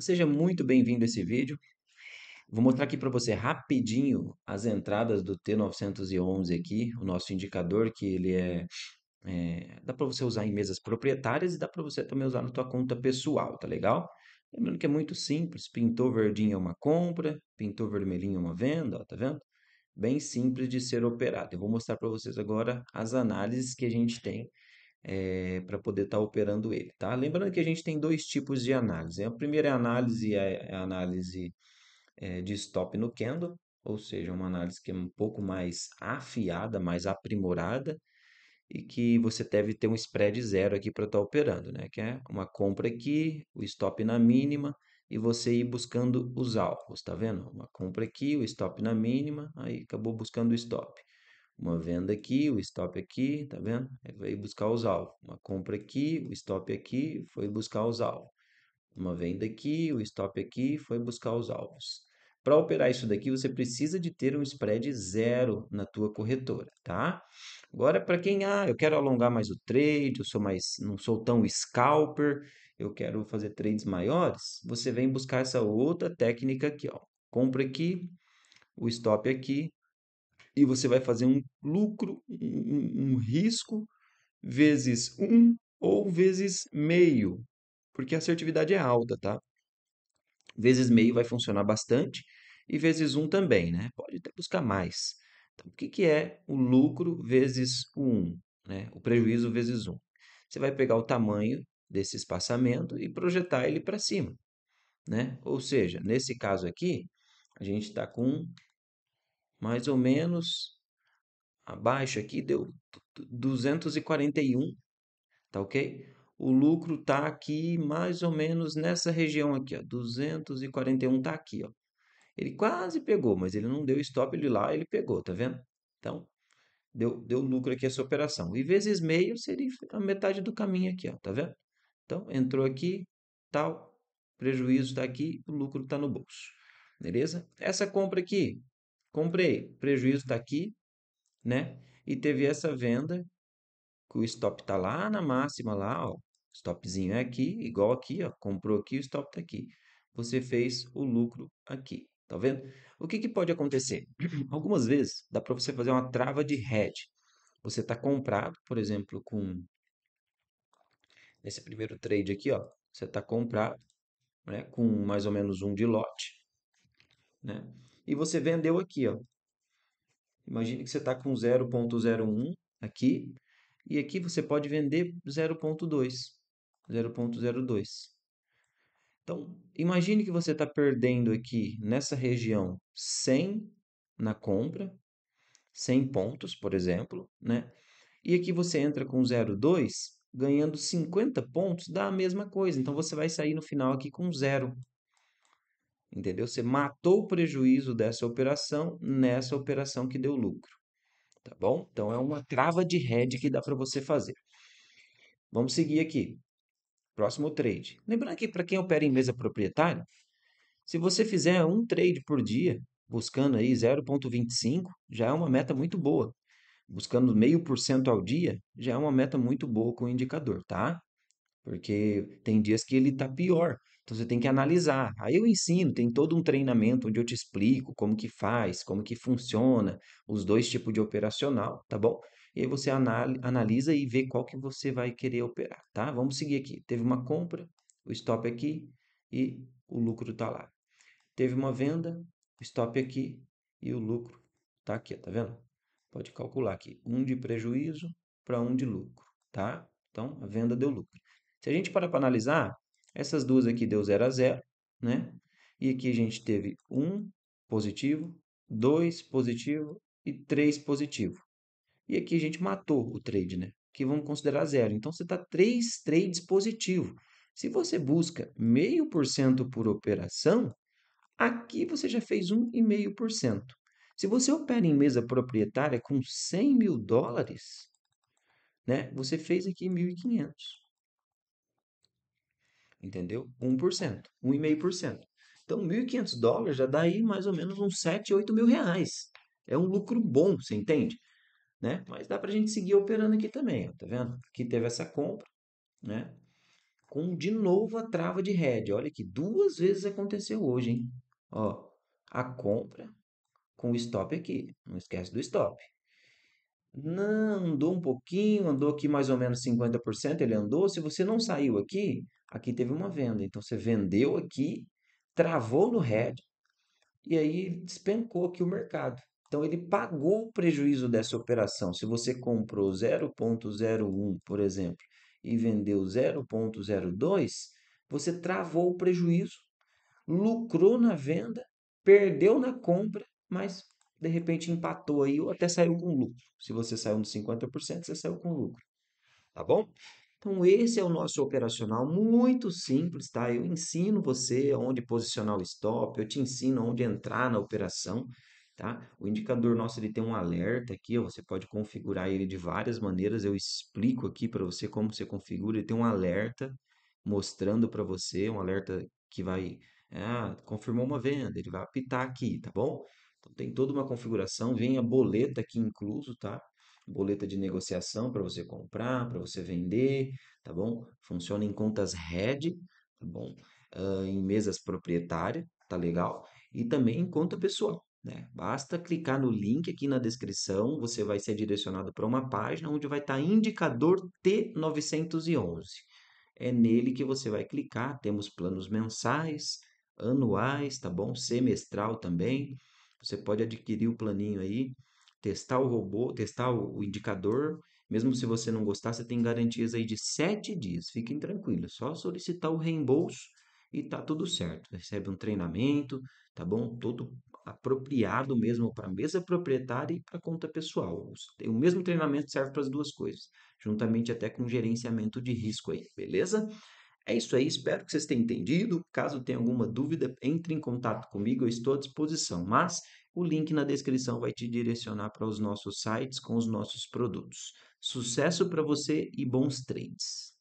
Seja muito bem-vindo a esse vídeo. Vou mostrar aqui para você rapidinho as entradas do T911 aqui, o nosso indicador que ele é, é dá para você usar em mesas proprietárias e dá para você também usar na tua conta pessoal, tá legal? Lembrando que é muito simples, pintou verdinho é uma compra, pintou vermelhinho é uma venda, ó, tá vendo? Bem simples de ser operado. Eu vou mostrar para vocês agora as análises que a gente tem é, eh, para poder estar tá operando ele. Tá? Lembrando que a gente tem dois tipos de análise. Né? A primeira análise é, é a análise é, de stop no candle, ou seja, uma análise que é um pouco mais afiada, mais aprimorada, e que você deve ter um spread zero aqui para estar tá operando, né? que é uma compra aqui, o stop na mínima, e você ir buscando os alvos, tá vendo? Uma compra aqui, o stop na mínima, aí acabou buscando o stop. Uma venda aqui, o stop aqui, tá vendo? Ele veio buscar os alvos. Uma compra aqui, o stop aqui, foi buscar os alvos. Uma venda aqui, o stop aqui, foi buscar os alvos. Para operar isso daqui, você precisa de ter um spread zero na tua corretora, tá? Agora, para quem, ah, eu quero alongar mais o trade, eu sou mais, não sou tão scalper, eu quero fazer trades maiores, você vem buscar essa outra técnica aqui, ó. Compra aqui, o stop aqui, e você vai fazer um lucro, um, um risco, vezes um ou vezes meio, porque a assertividade é alta, tá? Vezes meio vai funcionar bastante e vezes um também, né? Pode até buscar mais. Então, o que, que é o lucro vezes um, né? O prejuízo vezes um. Você vai pegar o tamanho desse espaçamento e projetar ele para cima, né? Ou seja, nesse caso aqui, a gente está com mais ou menos abaixo aqui deu 241, tá ok? O lucro tá aqui mais ou menos nessa região aqui, ó, 241 tá aqui, ó. Ele quase pegou, mas ele não deu stop, ele lá, ele pegou, tá vendo? Então, deu, deu lucro aqui essa operação. E vezes meio seria a metade do caminho aqui, ó, tá vendo? Então, entrou aqui, tal, prejuízo está aqui, o lucro está no bolso. Beleza? Essa compra aqui, comprei, prejuízo está aqui, né? E teve essa venda que o stop está lá na máxima lá, ó, stopzinho é aqui, igual aqui, ó, comprou aqui, o stop está aqui. Você fez o lucro aqui, tá vendo? O que, que pode acontecer? Algumas vezes dá para você fazer uma trava de hedge. Você está comprado, por exemplo, com nesse primeiro trade aqui, ó, você está comprado, né, com mais ou menos um de lote, né? e você vendeu aqui. Ó. Imagine que você está com 0.01 aqui, e aqui você pode vender 0.2, 0.02. Então, imagine que você está perdendo aqui nessa região 100 na compra, 100 pontos, por exemplo, né? E aqui você entra com 0,2, ganhando 50 pontos, dá a mesma coisa. Então, você vai sair no final aqui com zero Entendeu? Você matou o prejuízo dessa operação nessa operação que deu lucro. Tá bom? Então é uma trava de rede que dá para você fazer. Vamos seguir aqui. Próximo trade. Lembrando que para quem opera em mesa proprietária, se você fizer um trade por dia, buscando aí 0,25, já é uma meta muito boa. Buscando meio por cento ao dia, já é uma meta muito boa com o indicador, tá? Porque tem dias que ele está pior. Então você tem que analisar. Aí eu ensino, tem todo um treinamento onde eu te explico como que faz, como que funciona, os dois tipos de operacional, tá bom? E aí você analisa e vê qual que você vai querer operar, tá? Vamos seguir aqui. Teve uma compra, o stop aqui e o lucro tá lá. Teve uma venda, stop aqui e o lucro tá aqui, tá vendo? Pode calcular aqui, um de prejuízo para um de lucro, tá? Então, a venda deu lucro. Se a gente parar para analisar, essas duas aqui deu 0 a 0, né? E aqui a gente teve 1 positivo, 2 positivo e 3 positivo. E aqui a gente matou o trade, né? Que vamos considerar zero. Então você está 3 trades positivo. Se você busca 0,5% por operação, aqui você já fez 1,5%. Se você opera em mesa proprietária com 100 mil dólares, né, você fez aqui 1.500 entendeu? 1%, 1,5%. Então, 1.500 dólares já dá aí mais ou menos uns 7, 8 mil reais. É um lucro bom, você entende? Né? Mas dá para a gente seguir operando aqui também, ó, tá vendo? Aqui teve essa compra, né? Com, de novo, a trava de head. Olha que duas vezes aconteceu hoje, hein? Ó, a compra com o stop aqui. Não esquece do stop. Não, andou um pouquinho, andou aqui mais ou menos 50%, ele andou. Se você não saiu aqui, aqui teve uma venda. Então você vendeu aqui, travou no head e aí despencou aqui o mercado. Então ele pagou o prejuízo dessa operação. Se você comprou 0.01, por exemplo, e vendeu 0.02, você travou o prejuízo, lucrou na venda, perdeu na compra, mas de repente empatou aí ou até saiu com lucro. Se você saiu nos 50%, você saiu com lucro. Tá bom? Então, esse é o nosso operacional muito simples, tá? Eu ensino você onde posicionar o stop, eu te ensino onde entrar na operação, tá? O indicador nosso ele tem um alerta aqui, você pode configurar ele de várias maneiras. Eu explico aqui para você como você configura. Ele tem um alerta mostrando para você, um alerta que vai ah, confirmou uma venda, ele vai apitar aqui, tá bom? Então, tem toda uma configuração, vem a boleta aqui incluso, tá? Boleta de negociação para você comprar, para você vender, tá bom? Funciona em contas head, tá bom? Uh, em mesas proprietárias, tá legal? E também em conta pessoal, né? Basta clicar no link aqui na descrição, você vai ser direcionado para uma página onde vai estar tá indicador T911. É nele que você vai clicar. Temos planos mensais, anuais, tá bom? Semestral também. Você pode adquirir o planinho aí, testar o robô, testar o indicador. Mesmo se você não gostar, você tem garantias aí de sete dias. Fiquem tranquilos, só solicitar o reembolso e tá tudo certo. Recebe um treinamento, tá bom? Todo apropriado mesmo para a mesa proprietária e para conta pessoal. O mesmo treinamento serve para as duas coisas, juntamente até com gerenciamento de risco aí, beleza? É isso aí, espero que vocês tenham entendido. Caso tenha alguma dúvida, entre em contato comigo, eu estou à disposição. Mas o link na descrição vai te direcionar para os nossos sites com os nossos produtos. Sucesso para você e bons trades!